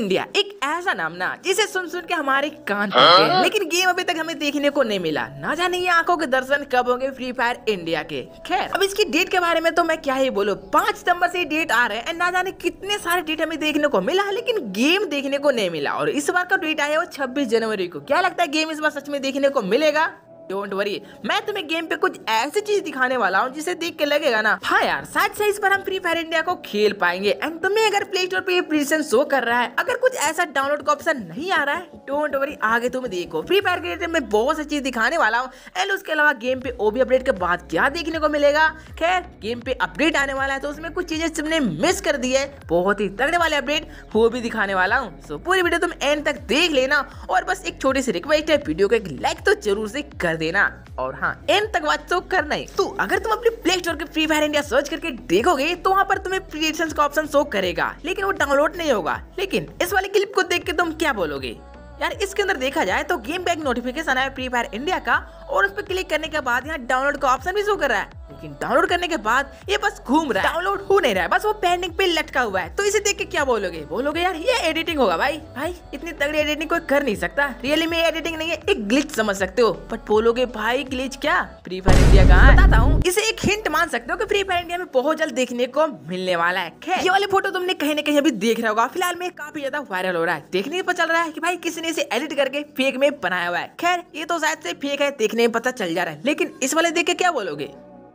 India एक ऐसा नाम ना जिसे सुन सुन के हमारे कान हाँ? हैं लेकिन गेम अभी तक हमें देखने को नहीं मिला ना जाने ये आंखों के दर्शन कब होंगे फ्री फायर इंडिया के खैर अब इसकी डेट के बारे में तो मैं क्या ही बोलो पांच सितम्बर से डेट आ रहे हैं ना जाने कितने सारे डेट हमें देखने को मिला लेकिन गेम देखने को नहीं मिला और इस बार का डेट आया वो छब्बीस जनवरी को क्या लगता है गेम इस बार सच में देखने को मिलेगा डोंट वरी मैं तुम्हें गेम पे कुछ ऐसी चीज दिखाने वाला हूँ जिसे देख के लगेगा ना हाँ यार साथ से इस पर हम फ्री फायर इंडिया को खेल पाएंगे एंड तुम्हें अगर प्ले स्टोर पे ये शो कर रहा है अगर कुछ ऐसा डाउनलोड का ऑप्शन नहीं आ रहा है डोंट वरी आगे तुम देखो फ्री फायर के रिलेटेड तो मैं बहुत सी चीज दिखाने वाला हूँ एंड उसके अलावा गेम पे ओबी अपडेट के बाद क्या देखने को मिलेगा खैर गेम पे अपडेट आने वाला है तो उसमें कुछ चीजें तुमने मिस कर दी है बहुत ही तगड़े वाले अपडेट वो भी दिखाने वाला हूँ पूरी वीडियो तुम एंड तक देख लेना और बस एक छोटी सी रिक्वेस्ट है वीडियो को एक लाइक तो जरूर से कर देना और हाँ इन तक बात तो करना ही तो अगर तुम अपने प्ले स्टोर के फ्री फायर इंडिया सर्च करके देखोगे तो वहाँ पर तुम्हें फ्री एडिशन का ऑप्शन शो करेगा लेकिन वो डाउनलोड नहीं होगा लेकिन इस वाले क्लिप को देख के तुम क्या बोलोगे यार इसके अंदर देखा जाए तो गेम बैक नोटिफिकेशन आया फ्री फायर इंडिया का और उस पर क्लिक करने के बाद यहाँ डाउनलोड का ऑप्शन भी शो कर रहा है लेकिन डाउनलोड करने के बाद ये बस घूम रहा है डाउनलोड हो नहीं रहा है बस वो पेंडिंग पे लटका हुआ है तो इसे देख के क्या बोलोगे बोलोगे यार ये एडिटिंग होगा भाई भाई इतनी तगड़ी एडिटिंग कोई कर नहीं सकता रियली में एडिटिंग नहीं है एक ग्लिच समझ सकते हो बट बोलोगे भाई ग्लिच क्या फ्री फायर इंडिया का बताता हूँ इसे एक हिंट मान सकते हो की फ्री फायर इंडिया में बहुत जल्द देखने को मिलने वाला है ये वाली फोटो तुमने कहीं ना कहीं अभी देख रहा होगा फिलहाल में काफी ज्यादा वायरल हो रहा है देखने पर चल रहा है की भाई किसी ने इसे एडिट करके फेक में बनाया हुआ है खैर ये तो शायद से फेक है देखने नेम पता चल जा रहा है लेकिन इस वाले देख के क्या बोलोगे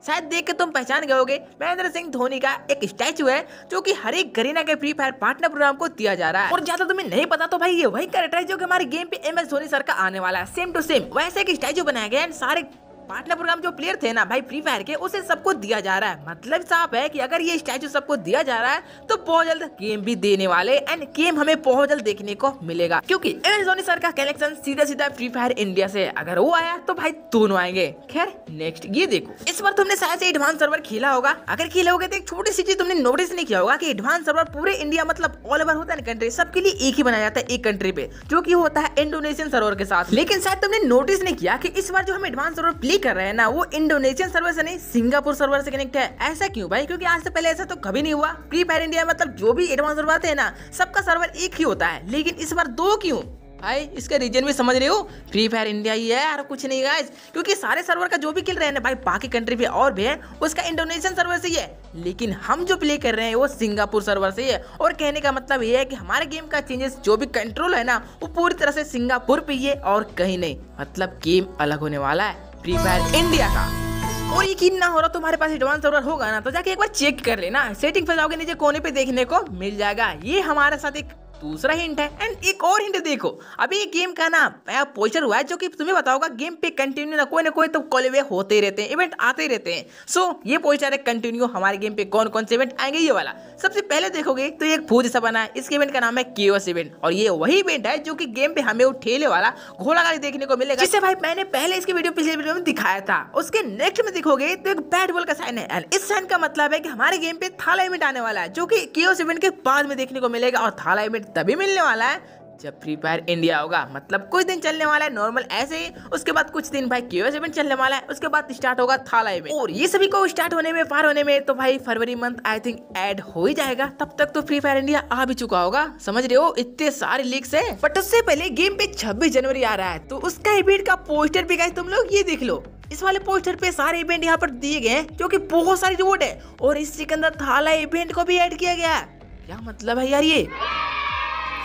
शायद देख के तुम पहचान गए होगे महेंद्र सिंह धोनी का एक स्टैचू है जो कि हर एक गरीना के फ्री फायर पार्टनर प्रोग्राम को दिया जा रहा है और ज्यादा तुम्हें नहीं पता तो भाई ये वही कैरेक्टर है जो कि हमारे गेम पे एम एस धोनी सर का आने वाला है सेम टू सेम वैसे एक स्टैचू बनाया गया है सारे पाटलापुर प्रोग्राम जो प्लेयर थे ना भाई फ्री फायर के उसे सबको दिया जा रहा है मतलब साफ है कि अगर ये स्टैचू सबको दिया जा रहा है तो बहुत जल्द गेम भी देने वाले एंड गेम हमें बहुत जल्द देखने को मिलेगा क्योंकि एम सर का कलेक्शन सीधा सीधा फ्री फायर इंडिया से अगर वो आया तो भाई दोनों आएंगे खैर नेक्स्ट ये देखो इस बार तुमने शायद से एडवांस सर्वर खेला होगा अगर खेले होगे तो एक छोटी सी चीज तुमने नोटिस नहीं किया होगा की एडवांस सर्वर पूरे इंडिया मतलब ऑल ओवर होता है कंट्री सबके लिए एक ही बनाया जाता है एक कंट्री पे जो की होता है इंडोनेशियन सर्वर के साथ लेकिन शायद तुमने नोटिस नहीं किया की इस बार जो हम एडवांस सर्वर प्ले यही कर रहे हैं ना वो इंडोनेशियन सर्वर से नहीं सिंगापुर सर्वर से कनेक्ट है ऐसा क्यों भाई क्योंकि आज से पहले ऐसा तो कभी नहीं हुआ प्री पैर इंडिया मतलब जो भी एडवांस सर्वर हैं ना सबका सर्वर एक ही होता है लेकिन इस बार दो क्यों भाई इसका रीजन भी समझ रहे हो फ्री फायर इंडिया ही है और कुछ नहीं गाइस क्योंकि सारे सर्वर का जो भी खेल रहे हैं ना भाई बाकी कंट्री भी और भी है उसका इंडोनेशियन सर्वर से ही है लेकिन हम जो प्ले कर रहे हैं वो सिंगापुर सर्वर से ही है और कहने का मतलब ये है कि हमारे गेम का चेंजेस जो भी कंट्रोल है ना वो पूरी तरह से सिंगापुर पे ही है और कहीं नहीं मतलब गेम अलग होने वाला है फ्री फायर इंडिया का और यकीन ना हो रहा तुम्हारे पास एडवांस सर्वर होगा ना तो जाके एक बार चेक कर लेना सेटिंग पे जाओगे नीचे कोने पे देखने को मिल जाएगा ये हमारे साथ एक दूसरा हिंट है एंड एक और हिंट देखो अभी ये गेम का ना नया पोस्टर हुआ है जो कि तुम्हें बताओगे गेम पे कंटिन्यू ना कोई ना कोई तो कॉल वे होते रहते हैं इवेंट आते रहते हैं सो so, ये पोस्टर है कंटिन्यू हमारे गेम पे कौन कौन से इवेंट आएंगे ये वाला सबसे पहले देखोगे तो एक भूत जैसा बना है इसके इवेंट का नाम है केवस इवेंट और ये वही इवेंट है जो कि गेम पे हमें वो ठेले वाला घोड़ा गाड़ी देखने को मिलेगा जिसे भाई मैंने पहले इसके वीडियो पिछले वीडियो में दिखाया था उसके नेक्स्ट में देखोगे तो एक बैट बॉल का साइन है एंड इस साइन का मतलब है कि हमारे गेम पे थाला इवेंट आने वाला है जो कि केवस इवेंट के बाद में देखने को मिलेगा और थाला इवेंट तभी मिलने वाला है जब फ्री फायर इंडिया होगा मतलब कुछ दिन चलने वाला है नॉर्मल ऐसे ही उसके बाद कुछ दिन भाई क्यू एस इवेंट चलने वाला है उसके बाद स्टार्ट होगा थाला इवेंट और ये सभी को स्टार्ट होने में पार होने में तो भाई फरवरी मंथ आई थिंक ऐड हो ही जाएगा तब तक तो फ्री फायर इंडिया आ भी चुका होगा समझ रहे हो इतने सारे लीक्स है बट उससे पहले गेम पे छब्बीस जनवरी आ रहा है तो उसका इवेंट का पोस्टर भी गए तुम लोग ये देख लो इस वाले पोस्टर पे सारे इवेंट यहाँ पर दिए गए हैं क्योंकि बहुत सारे रिवॉर्ड है और इस अंदर थाला इवेंट को भी एड किया गया क्या मतलब है यार ये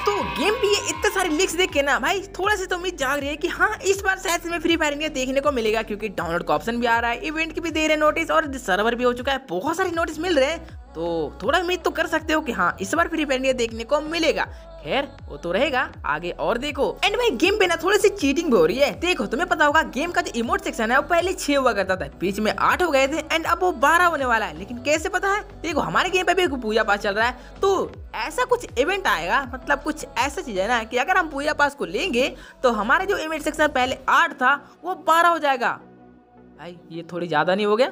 तो गेम पे ये इतने सारे लीक्स देख के ना भाई थोड़ा सा तो उम्मीद जाग रही है कि हाँ इस बार शायद हमें फ्री फायर इंडिया देखने को मिलेगा क्योंकि डाउनलोड का ऑप्शन भी आ रहा है इवेंट की भी दे रहे नोटिस और सर्वर भी हो चुका है बहुत सारे नोटिस मिल रहे हैं तो थोड़ा उम्मीद तो कर सकते हो कि हाँ इस बार फ्री फायर इंडिया देखने को मिलेगा खैर वो तो रहेगा आगे और देखो एंड भाई गेम पे ना थोड़ी सी चीटिंग भी हो रही है देखो तुम्हें पता होगा गेम का जो इमोट सेक्शन है वो पहले छह हुआ करता था बीच में आठ हो गए थे एंड अब वो बारह होने वाला है लेकिन कैसे पता है देखो हमारे गेम पे भी पूजा पास चल रहा है तो ऐसा कुछ इवेंट आएगा मतलब कुछ ऐसा चीज है ना कि अगर हम पूजा पास को लेंगे तो हमारा जो इमोट सेक्शन पहले आठ था वो बारह हो जाएगा भाई ये थोड़ी ज्यादा नहीं हो गया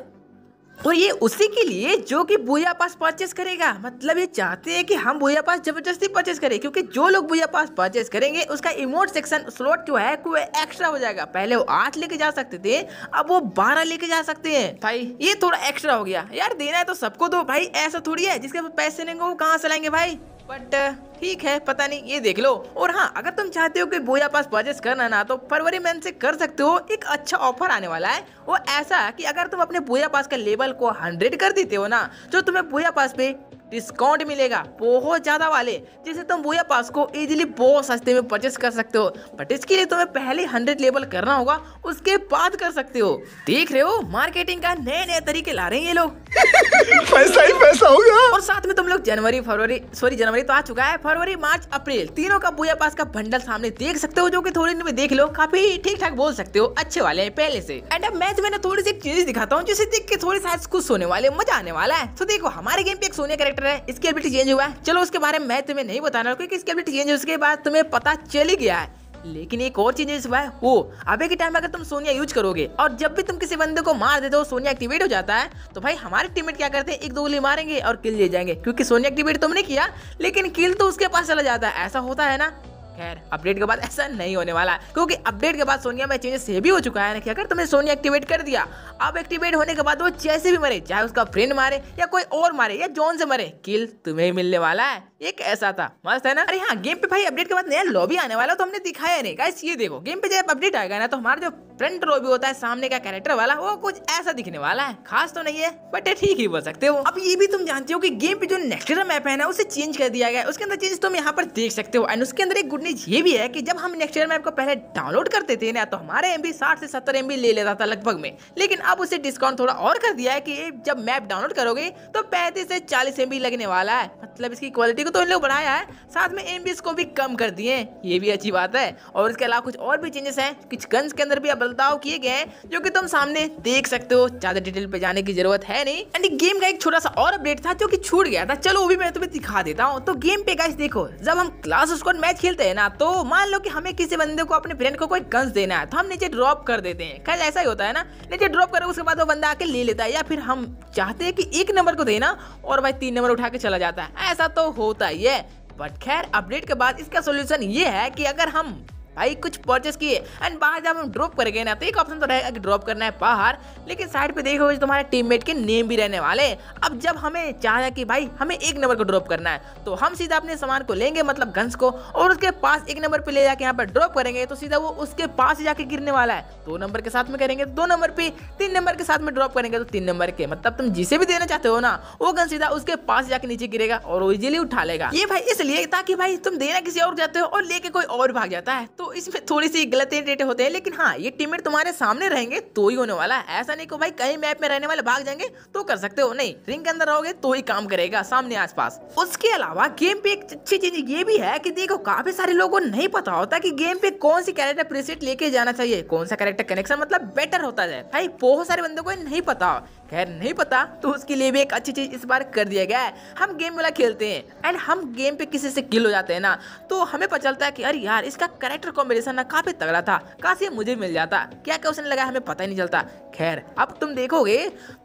और तो ये उसी के लिए जो कि भूया पास परचेस करेगा मतलब ये चाहते हैं कि हम भूया पास जबरदस्ती परचेस करें क्योंकि जो लोग भूया पास परचेस करेंगे उसका इमोट सेक्शन स्लॉट जो है वो एक्स्ट्रा हो जाएगा पहले वो आठ लेके जा सकते थे अब वो बारह लेके जा सकते हैं भाई ये थोड़ा एक्स्ट्रा हो गया यार देना है तो सबको दो भाई ऐसा थोड़ी है जिसके पैसे लेंगे वो कहाँ से लाएंगे भाई बट uh, ठीक है पता नहीं ये देख लो और हाँ अगर तुम चाहते हो कि बोया पास परचेस करना ना तो फरवरी महीने से कर सकते हो एक अच्छा ऑफर आने वाला है वो ऐसा कि अगर तुम अपने बोया पास के लेवल को हंड्रेड कर देते हो ना तो तुम्हें बोया पास पे डिस्काउंट मिलेगा बहुत ज़्यादा वाले जैसे तुम बोया पास को इजीली बहुत सस्ते में परचेस कर सकते हो बट इसके लिए तुम्हें पहले हंड्रेड लेवल करना होगा उसके बाद कर सकते हो देख रहे हो मार्केटिंग का नए नए तरीके ला रहे हैं ये लोग पैसा ही पैसा होगा और साथ में तुम लोग जनवरी फरवरी सॉरी जनवरी तो आ चुका है फरवरी मार्च अप्रैल तीनों का पूजा पास का बंडल सामने देख सकते हो जो कि थोड़ी दिन में देख लो काफी ठीक ठाक बोल सकते हो अच्छे वाले हैं पहले से एंड अब मैच में ना थोड़ी सी चीज दिखाता हूँ जिसे देख के थोड़ी साथ खुश होने वाले मजा आने वाला है तो देखो हमारे गेम पे एक सोनिया कैरेक्टर है इसकी एबिलिटी चेंज हुआ है चलो उसके बारे में मैं तुम्हें नहीं बताना क्योंकि इसकी एबिलिटी चेंज उसके बाद तुम्हें पता चल गया है लेकिन एक और चीज है वो अभी के टाइम में अगर तुम सोनिया यूज करोगे और जब भी तुम किसी बंदे को मार देते हो सोनिया एक्टिवेट हो जाता है तो भाई हमारे टीममेट क्या करते हैं एक दो गोली मारेंगे और किल ले जाएंगे क्योंकि सोनिया एक्टिवेट तुमने तो किया लेकिन किल तो उसके पास चला जाता है ऐसा होता है ना खैर अपडेट के बाद ऐसा नहीं होने वाला क्योंकि अपडेट के बाद सोनिया में चेंजेस भी हो चुका है ना कि अगर तुमने सोनिया एक्टिवेट कर दिया अब एक्टिवेट होने के बाद वो जैसे भी मरे चाहे उसका फ्रेंड मारे या कोई और मारे या जोन से मरे किल तुम्हें मिलने वाला है ये कैसा था मस्त है ना अरे हाँ गेम पे भाई अपडेट के बाद नया लॉबी आने वाला तो हमने दिखाया नहीं गाइस ये देखो गेम पे जब अपडेट आएगा ना तो हमारा जो फ्रंट लॉबी होता है सामने का कैरेक्टर वाला वो कुछ ऐसा दिखने वाला है खास तो नहीं है बट ठीक ही बोल सकते हो अब ये भी तुम जानते हो कि गेम पे जो नेक्स्ट मैप है ना उसे चेंज कर दिया गया है उसके अंदर चेंज तुम यहाँ पर देख सकते हो एंड उसके अंदर एक गुड न्यूज़ ये भी है कि जब हम नेक्स्ट ईयर मैप को पहले डाउनलोड करते थे ना तो हमारे एम बी साठ से सत्तर एम बी ले लेता था लगभग में लेकिन अब उसे डिस्काउंट थोड़ा और कर दिया है कि जब मैप डाउनलोड करोगे तो पैंतीस से चालीस एम बी लगने वाला है मतलब इसकी क्वालिटी को तो इन लोग बढ़ाया है साथ में एम बी को भी कम कर दिए ये भी अच्छी बात है और इसके अलावा कुछ और भी चेंजेस हैं कुछ गन्स के अंदर भी अब बदलाव किए गए हैं जो कि तुम सामने देख सकते हो ज़्यादा डिटेल पे जाने की जरूरत है नहीं एंड गेम का एक छोटा सा और अपडेट था जो कि छूट गया था चलो वो भी मैं तुम्हें दिखा देता हूँ तो गेम पे गाइस देखो जब हम क्लास स्क्वाड मैच खेलते हैं ना तो मान लो कि हमें किसी बंदे को अपने फ्रेंड को कोई गन्स देना है तो हम नीचे ड्रॉप कर देते हैं खैर ऐसा ही होता है ना नीचे ड्रॉप करें उसके बाद वो बंदा आके ले लेता है या फिर हम चाहते हैं कि एक नंबर को देना और भाई तीन नंबर उठा के चला जाता है ऐसा तो होता ही है बट खैर अपडेट के बाद इसका सोल्यूशन ये है कि अगर हम भाई कुछ परचेस किए एंड बाहर जब हम ड्रॉप कर गए ना तो एक ऑप्शन तो रहेगा कि ड्रॉप करना है बाहर लेकिन साइड पे देखो तुम्हारे टीममेट के नेम भी रहने वाले अब जब हमें चाहना कि भाई हमें एक नंबर को ड्रॉप करना है तो हम सीधा अपने सामान को लेंगे मतलब गन्स को और उसके पास एक नंबर पर ले जाके यहाँ पर ड्रॉप करेंगे तो सीधा वो उसके पास जाके गिरने वाला है दो नंबर के साथ में करेंगे तो दो नंबर पर तीन नंबर के साथ में ड्रॉप करेंगे तो तीन नंबर के मतलब तुम जिसे भी देना चाहते हो ना वो गन सीधा उसके पास जाके नीचे गिरेगा और इजिली उठा लेगा ये भाई इसलिए ताकि भाई तुम देना किसी और जाते हो और लेके कोई और भाग जाता है तो इसमें थोड़ी सी गलती डेटे होते हैं लेकिन हाँ ये टीममेट तुम्हारे सामने रहेंगे तो ही होने वाला है ऐसा नहीं को भाई कहीं मैप में रहने वाले भाग जाएंगे तो कर सकते हो नहीं रिंग के अंदर रहोगे तो ही काम करेगा सामने आसपास उसके अलावा गेम पे एक अच्छी चीज ये भी है की देखो काफी सारे लोगों को नहीं पता होता की गेम पे कौन सी कैरेक्टर प्रीसेट लेके जाना चाहिए कौन सा कैरेक्टर कनेक्शन मतलब बेटर होता है भाई बहुत सारे बंदों को नहीं पता खैर नहीं पता तो उसके लिए भी एक अच्छी चीज इस बार कर दिया गया है हम गेम वाला खेलते हैं एंड हम गेम पे किसी से किल हो जाते हैं ना तो हमें पता चलता है कि अरे यार इसका करेक्टर कॉम्बिनेशन ना काफी तगड़ा था काश मुझे मिल जाता क्या क्या उसने लगाया हमें पता ही नहीं चलता खैर अब तुम देखोगे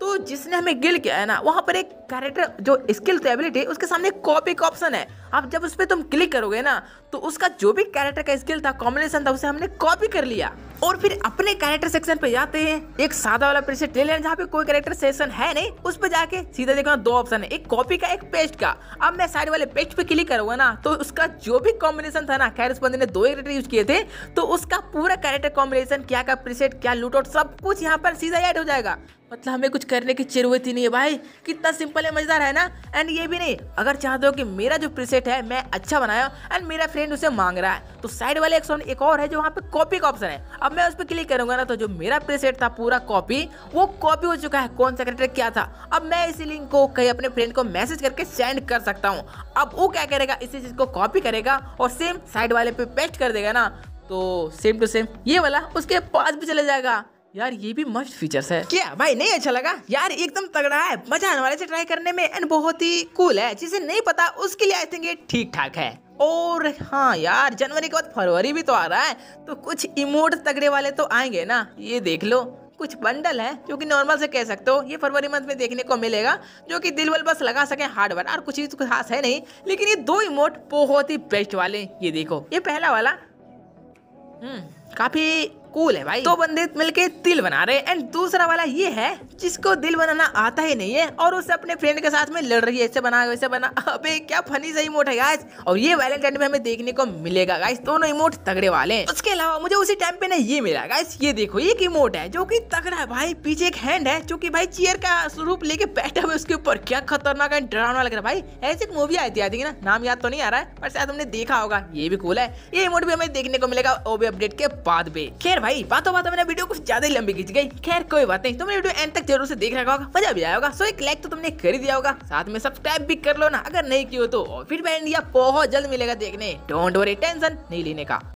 तो जिसने हमें गिल किया है ना वहाँ पर एक कैरेक्टर जो स्किल एबिलिटी तो उसके सामने कॉपी का ऑप्शन है अब जब उस पर तुम क्लिक करोगे ना तो उसका जो भी कैरेक्टर का स्किल था कॉम्बिनेशन था उसे हमने कॉपी कर लिया और फिर अपने कैरेक्टर सेक्शन पे जाते हैं एक सादा वाला प्रीसेट ले लेना जहाँ पे कोई कैरेक्टर सेक्शन है नहीं उस पर जाके सीधा देखो दो ऑप्शन है एक कॉपी का एक पेस्ट का अब मैं सारे वाले पेस्ट पे क्लिक करूंगा ना तो उसका जो भी कॉम्बिनेशन था ना खैर उस बंदे ने दो कैरेक्टर यूज किए थे तो उसका पूरा कैरेक्टर कॉम्बिनेशन क्या का प्रीसेट क्या लूट सब कुछ यहाँ पर सीधा एड हो जाएगा मतलब हमें कुछ करने की जरूरत ही नहीं है भाई कितना सिंपल है मज़ेदार है ना एंड ये भी नहीं अगर चाहते हो कि मेरा जो प्रीसेट है मैं अच्छा बनाया एंड मेरा फ्रेंड उसे मांग रहा है तो साइड वाले एक एक और है जो वहाँ पे कॉपी का ऑप्शन है अब मैं उस पर क्लिक करूंगा ना तो जो मेरा प्रीसेट था पूरा कॉपी वो कॉपी हो चुका है कौन सा करेक्टर क्या था अब मैं इसी लिंक को कहीं अपने फ्रेंड को मैसेज करके सेंड कर सकता हूँ अब वो क्या करेगा इसी चीज़ को कॉपी करेगा और सेम साइड वाले पे पेस्ट कर देगा ना तो सेम टू सेम ये वाला उसके पास भी चले जाएगा यार ये भी मस्त फीचर्स है क्या भाई नहीं अच्छा लगा यार एकदम तगड़ा है मजा आने वाले से ट्राई करने में एंड बहुत ही कूल है जिसे नहीं पता उसके लिए आई थिंक ये ठीक ठाक है और हाँ यार जनवरी के बाद फरवरी भी तो आ रहा है तो कुछ इमोट तगड़े वाले तो आएंगे ना ये देख लो कुछ बंडल है जो कि नॉर्मल से कह सकते हो ये फरवरी मंथ में देखने को मिलेगा जो कि दिल बल बस लगा सके हार्ड वर्क और कुछ चीज तो खास है नहीं लेकिन ये दो इमोट बहुत ही बेस्ट वाले ये देखो ये पहला वाला हम्म काफी कूल है भाई तो बंदे मिलके तिल बना रहे एंड दूसरा वाला ये है जिसको दिल बनाना आता ही नहीं है और उसे अपने फ्रेंड के साथ में लड़ रही है ऐसे बना वैसे बना अबे क्या फनी सा इमोट है गाइस और ये वैलेंटाइन में हमें देखने को मिलेगा गाइस दोनों इमोट तगड़े वाले उसके अलावा मुझे उसी टाइम पे ना ये मिला गाइस ये देखो एक इमोट है जो की तगड़ा है भाई पीछे एक हैंड है जो की भाई चेयर का स्वरूप लेके बैठा हुआ उसके ऊपर क्या खतरनाक है डरावना लग रहा है भाई ऐसी एक मूवी आई थी ना नाम याद तो नहीं आ रहा है पर शायद हमने देखा होगा ये भी कूल है ये इमोट भी हमें देखने को मिलेगा ओबी अपडेट के बाद भी खैर भाई बातों बातों में वीडियो कुछ ज्यादा ही लंबी खींच गई खैर कोई बात नहीं तुमने वीडियो एंड तक जरूर से देख रखा होगा मजा भी आएगा सो एक लाइक तो तुमने कर दिया होगा साथ में सब्सक्राइब भी कर लो ना अगर नहीं किया तो फिर इंडिया बहुत जल्द मिलेगा देखने डोंट वरी टेंशन नहीं लेने का